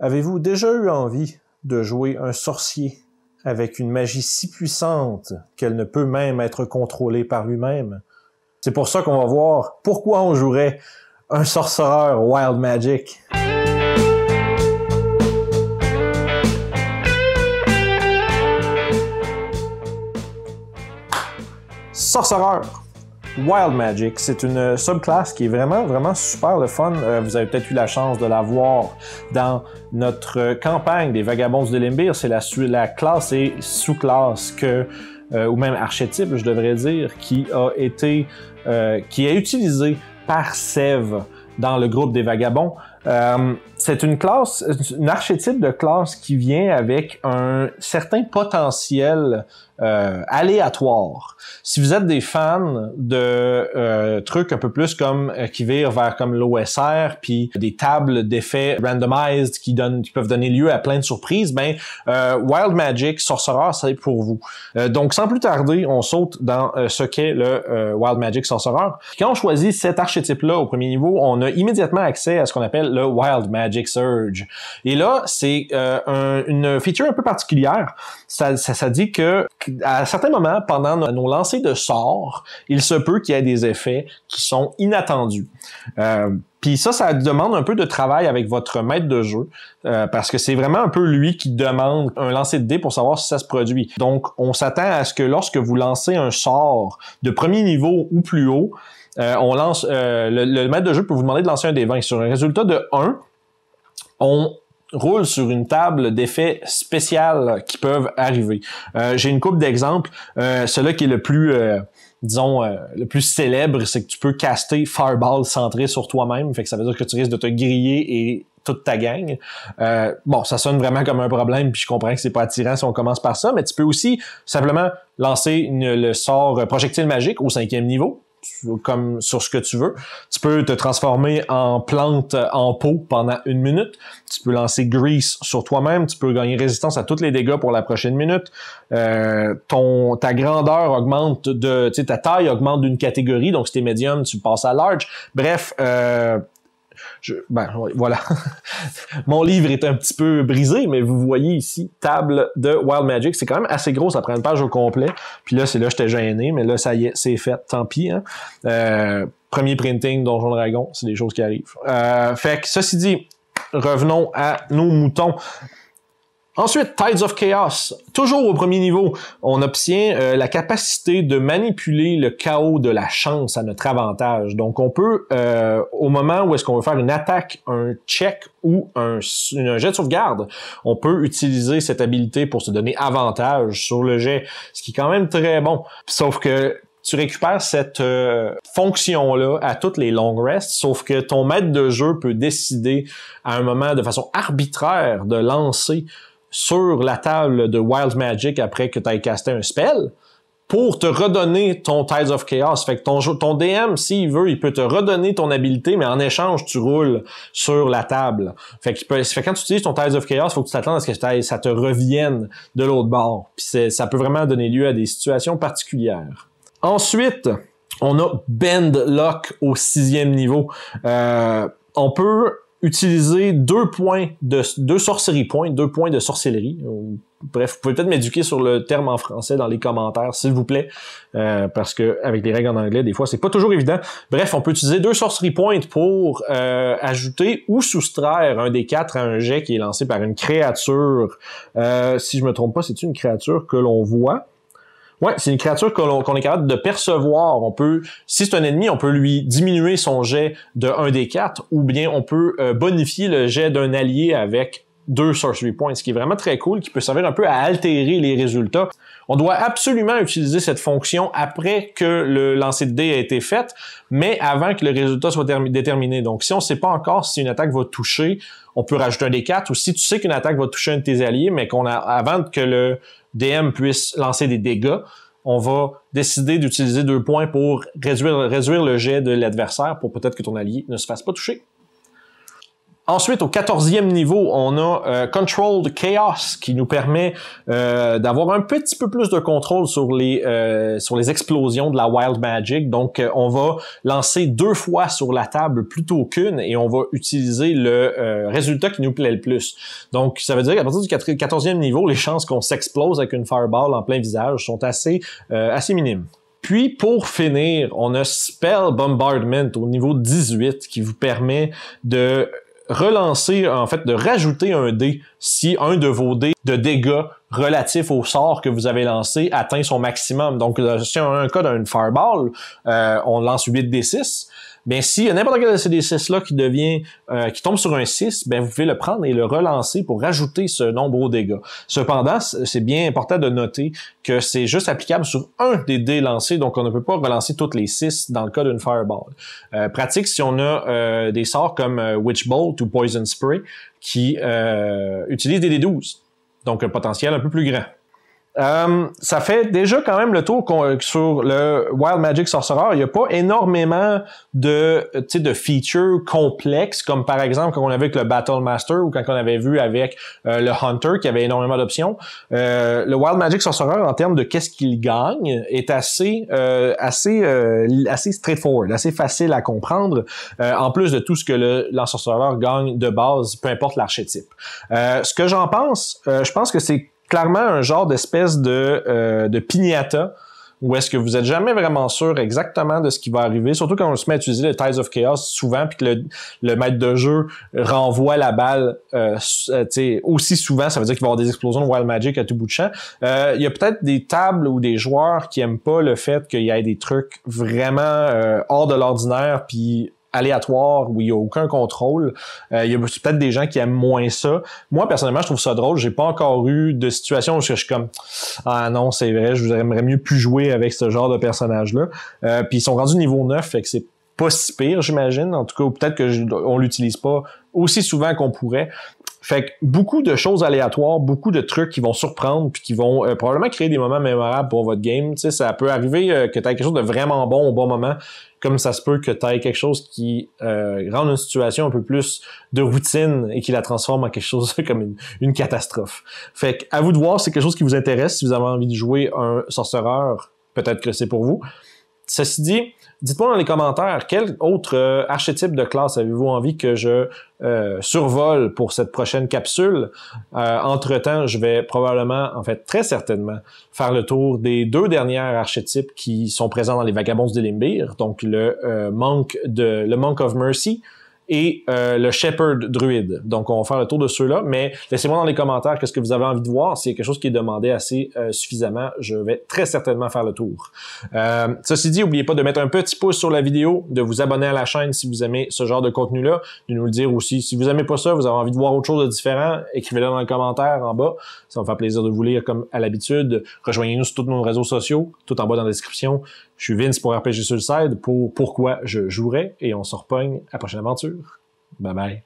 Avez-vous déjà eu envie de jouer un sorcier avec une magie si puissante qu'elle ne peut même être contrôlée par lui-même? C'est pour ça qu'on va voir pourquoi on jouerait un sorcereur Wild Magic. Sorcereur. Wild Magic, c'est une subclasse qui est vraiment, vraiment super le fun. Euh, vous avez peut-être eu la chance de la voir dans notre campagne des vagabonds de l'Embir, c'est la, classe et sous-classe que, euh, ou même archétype, je devrais dire, qui a été, euh, qui est utilisé par Sève dans le groupe des vagabonds. Euh, c'est une classe, un archétype de classe qui vient avec un certain potentiel euh, aléatoire. Si vous êtes des fans de euh, trucs un peu plus comme euh, qui virent vers comme l'OSR puis des tables d'effets randomized qui donnent qui peuvent donner lieu à plein de surprises, ben euh, Wild Magic Sorcerer c'est pour vous. donc sans plus tarder, on saute dans ce qu'est le Wild Magic Sorcerer. Quand on choisit cet archétype là au premier niveau, on a immédiatement accès à ce qu'on appelle le Wild Magic Surge. Et là, c'est une feature un peu particulière. Ça, ça, ça dit que à certains moments, pendant nos, lancers de sorts, il se peut qu'il y ait des effets qui sont inattendus. Euh, puis ça, ça demande un peu de travail avec votre maître de jeu, euh, parce que c'est vraiment un peu lui qui demande un lancer de dés pour savoir si ça se produit. Donc, on s'attend à ce que lorsque vous lancez un sort de premier niveau ou plus haut, euh, on lance le, maître de jeu peut vous demander de lancer un des 20. Sur un résultat de 1, on roule sur une table d'effets spéciaux qui peuvent arriver. Euh, j'ai une coupe d'exemples. Euh, Celui qui est le plus, euh, disons, euh, le plus célèbre, c'est que tu peux caster Fireball centré sur toi-même. Fait que ça veut dire que tu risques de te griller et toute ta gang. bon, ça sonne vraiment comme un problème, puis je comprends que c'est pas attirant si on commence par ça, mais tu peux aussi simplement lancer le sort projectile magique au cinquième niveau comme sur ce que tu veux. Tu peux te transformer en plante euh, en peau pendant une minute. Tu peux lancer Grease sur toi-même. Tu peux gagner résistance à tous les dégâts pour la prochaine minute. Euh, ton, ta grandeur augmente de, ta taille augmente d'une catégorie. Donc, si t'es médium, tu passes à large. Bref, euh, je, ben, voilà. Mon livre est un petit peu brisé, mais vous voyez ici, table de Wild Magic. C'est quand même assez gros, ça prend une page au complet. Puis là, c'est là j'étais gêné, mais là, ça y est, c'est fait, tant pis. Hein. Euh, premier printing Donjon Dragon, c'est des choses qui arrivent. Euh, fait que, ceci dit, revenons à nos moutons. Ensuite, Tides of Chaos. Toujours au premier niveau, on obtient euh, la capacité de manipuler le chaos de la chance à notre avantage. Donc, on peut, euh, au moment où est-ce qu'on veut faire une attaque, un check ou un, jet de sauvegarde, on peut utiliser cette habilité pour se donner avantage sur le jet, ce qui est quand même très bon. Sauf que tu récupères cette euh, fonction-là à toutes les long rests, sauf que ton maître de jeu peut décider à un moment de façon arbitraire de lancer sur la table de Wild Magic après que tu aies casté un spell pour te redonner ton Tides of Chaos. Fait que ton, ton DM, s'il veut, il peut te redonner ton habilité, mais en échange, tu roules sur la table. Fait que, quand tu utilises ton Tides of Chaos, faut que tu t'attendes à ce que ça te revienne de l'autre bord. Puis ça peut vraiment donner lieu à des situations particulières. Ensuite, on a Bend Lock au sixième niveau. Euh, on peut utiliser deux points de deux sorceries points, deux points de sorcellerie. Euh, bref, vous pouvez peut-être m'éduquer sur le terme en français dans les commentaires, s'il vous plaît, euh, parce que avec les règles en anglais, des fois, c'est pas toujours évident. Bref, on peut utiliser deux sorceries points pour euh, ajouter ou soustraire un des quatre à un jet qui est lancé par une créature. si je me trompe pas, c'est une créature que l'on voit. Ouais, c'est une créature qu'on est capable de percevoir. On peut, si c'est un ennemi, on peut lui diminuer son jet de 1 des 4 ou bien on peut euh, bonifier le jet d'un allié avec deux sorcery points, ce qui est vraiment très cool, qui peut servir un peu à altérer les résultats. On doit absolument utiliser cette fonction après que le lancer de dé a été fait, mais avant que le résultat soit déterminé. Donc, si on ne sait pas encore si une attaque va toucher, on peut rajouter un des 4 ou si tu sais qu'une attaque va toucher un de tes alliés, mais qu'on a, avant que le, DM puisse lancer des dégâts, on va décider d'utiliser deux points pour réduire, réduire le jet de l'adversaire pour peut-être que ton allié ne se fasse pas toucher. Ensuite, au quatorzième niveau, on a euh, Controlled Chaos qui nous permet euh, d'avoir un petit peu plus de contrôle sur les euh, sur les explosions de la Wild Magic. Donc, on va lancer deux fois sur la table plutôt qu'une et on va utiliser le résultat qui nous plaît le plus. Donc, ça veut dire qu'à partir du quatorzième niveau, les chances qu'on s'explose avec une fireball en plein visage sont assez assez minimes. Puis pour finir, on a Spell Bombardment au niveau 18 qui vous permet de relancer, en fait, de rajouter un dé si un de vos dés de dégâts relatif au sort que vous avez lancé atteint son maximum. Donc, si on a un cas d'une fireball, euh, on lance 8 d 6. Bien, si n'importe quel de ces d 6 là qui devient, euh, qui tombe sur un 6, vous pouvez le prendre et le relancer pour rajouter ce nombre aux dégâts. Cependant, c'est bien important de noter que c'est juste applicable sur un des dés lancés, donc on ne peut pas relancer toutes les 6 dans le cas d'une fireball. Euh, pratique si on a des sorts comme Witch Bolt ou Poison Spray qui utilisent des D12. Donc, un potentiel un peu plus grand. Euh, ça fait déjà quand même le tour euh, sur le Wild Magic Sorcerer. Il n'y a pas énormément de, euh, de features complexes, comme par exemple quand on avait avec le Battle Master ou quand on avait vu avec le Hunter qui avait énormément d'options. le Wild Magic Sorcerer, en termes de qu'est-ce qu'il gagne, est assez, euh, assez, assez straightforward, assez facile à comprendre, en plus de tout ce que le Sorcereur gagne de base, peu importe l'archétype. ce que j'en pense, je pense que c'est clairement un genre d'espèce de, euh, de piñata où est-ce que vous êtes jamais vraiment sûr exactement de ce qui va arriver, surtout quand on se met à utiliser le Tides of Chaos souvent, puis que le, maître de jeu renvoie la balle euh, euh aussi souvent, ça veut dire qu'il va y avoir des explosions de Wild Magic à tout bout de champ. Euh, il y a peut-être des tables ou des joueurs qui aiment pas le fait qu'il y ait des trucs vraiment euh, hors de l'ordinaire, puis aléatoire où il n'y a aucun contrôle. Euh, il y a peut-être des gens qui aiment moins ça. Moi, personnellement, je trouve ça drôle. J'ai pas encore eu de situation où je suis comme Ah non, c'est vrai, je voudrais mieux plus jouer avec ce genre de personnage-là. Euh, puis ils sont rendus niveau 9, fait que c'est pas si pire, j'imagine. En tout cas, peut-être qu'on l'utilise pas aussi souvent qu'on pourrait. Fait que beaucoup de choses aléatoires, beaucoup de trucs qui vont surprendre puis qui vont euh, probablement créer des moments mémorables pour votre game. sais, ça peut arriver euh, que tu aies quelque chose de vraiment bon au bon moment, comme ça se peut que tu aies quelque chose qui euh, rend une situation un peu plus de routine et qui la transforme en quelque chose comme une, catastrophe. Fait que à vous de voir, c'est quelque chose qui vous intéresse. Si vous avez envie de jouer un sorcereur, peut-être que c'est pour vous. Ceci dit, Dites-moi dans les commentaires quel autre euh, archétype de classe avez-vous envie que je euh, survole pour cette prochaine capsule. Euh, entre-temps, je vais probablement, en fait très certainement, faire le tour des deux dernières archétypes qui sont présents dans les Vagabonds de Limbir, donc le de le Monk of Mercy, et euh, le Shepherd Druid. Donc, on va faire le tour de ceux-là, mais laissez-moi dans les commentaires qu'est-ce que vous avez envie de voir. S'il y a quelque chose qui est demandé assez euh, suffisamment, je vais très certainement faire le tour. Euh, ceci dit, n'oubliez pas de mettre un petit pouce sur la vidéo, de vous abonner à la chaîne si vous aimez ce genre de contenu-là, de nous le dire aussi. Si vous aimez pas ça, vous avez envie de voir autre chose de différent, écrivez-le dans les commentaires en bas. Ça va me faire plaisir de vous lire comme à l'habitude. Rejoignez-nous sur tous nos réseaux sociaux, tout en bas dans la description. Je suis Vince pour RPG Suicide, pour Pourquoi je jouerais, et on se repogne à la prochaine aventure. Bye bye.